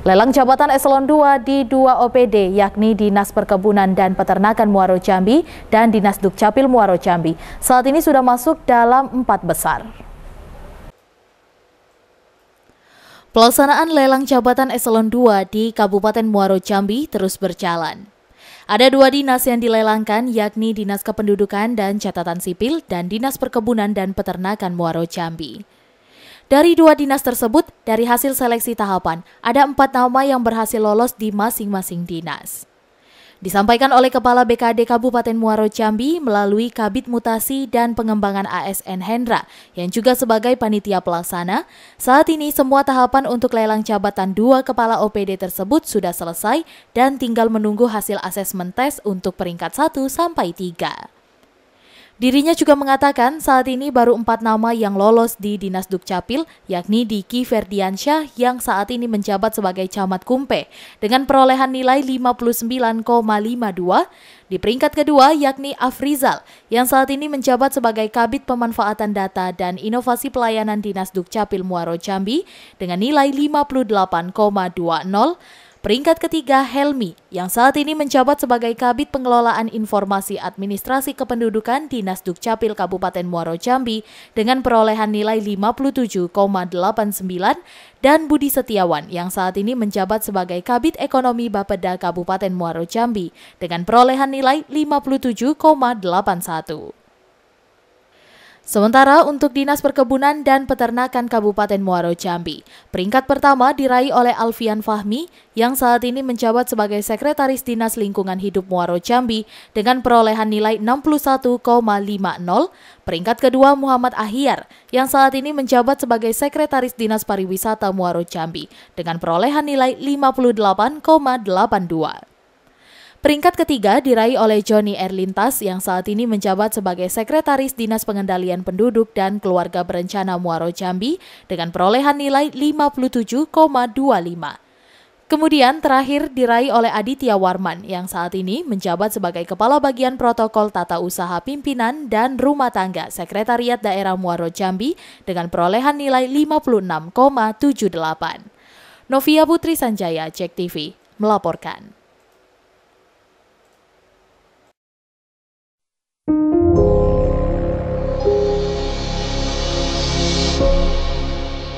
Lelang jabatan eselon 2 di dua OPD yakni Dinas Perkebunan dan Peternakan Muaro Jambi dan Dinas Dukcapil Muaro Jambi saat ini sudah masuk dalam empat besar. Pelaksanaan lelang jabatan eselon 2 di Kabupaten Muaro Jambi terus berjalan. Ada dua dinas yang dilelangkan, yakni Dinas Kependudukan dan Catatan Sipil dan Dinas Perkebunan dan Peternakan Muaro Jambi. Dari dua dinas tersebut, dari hasil seleksi tahapan, ada empat nama yang berhasil lolos di masing-masing dinas. Disampaikan oleh Kepala BKD Kabupaten Muaro Jambi melalui Kabit Mutasi dan Pengembangan ASN Hendra yang juga sebagai panitia pelaksana, saat ini semua tahapan untuk lelang jabatan dua kepala OPD tersebut sudah selesai dan tinggal menunggu hasil asesmen tes untuk peringkat 1 sampai 3. Dirinya juga mengatakan saat ini baru empat nama yang lolos di Dinas Dukcapil, yakni Diki Ferdiansyah yang saat ini menjabat sebagai Camat Kumpe dengan perolehan nilai 59,52. Di peringkat kedua yakni Afrizal yang saat ini menjabat sebagai Kabit Pemanfaatan Data dan Inovasi Pelayanan Dinas Dukcapil Muaro Jambi dengan nilai 58,20. Peringkat ketiga Helmi yang saat ini menjabat sebagai Kabit Pengelolaan Informasi Administrasi Kependudukan Dinas Dukcapil Kabupaten Muaro Jambi dengan perolehan nilai 57,89 dan Budi Setiawan yang saat ini menjabat sebagai Kabit Ekonomi Bapeda Kabupaten Muaro Jambi dengan perolehan nilai 57,81. Sementara untuk Dinas Perkebunan dan Peternakan Kabupaten Muaro Jambi, peringkat pertama diraih oleh Alfian Fahmi yang saat ini menjabat sebagai Sekretaris Dinas Lingkungan Hidup Muaro Jambi dengan perolehan nilai 61,50. Peringkat kedua Muhammad Ahyar yang saat ini menjabat sebagai Sekretaris Dinas Pariwisata Muaro Jambi dengan perolehan nilai 58,82. Peringkat ketiga diraih oleh Joni Erlintas yang saat ini menjabat sebagai Sekretaris Dinas Pengendalian Penduduk dan Keluarga Berencana Muaro Jambi dengan perolehan nilai 57,25. Kemudian terakhir diraih oleh Aditya Warman yang saat ini menjabat sebagai Kepala Bagian Protokol Tata Usaha Pimpinan dan Rumah Tangga Sekretariat Daerah Muaro Jambi dengan perolehan nilai 56,78. Novia Putri Sanjaya, Cek TV, melaporkan.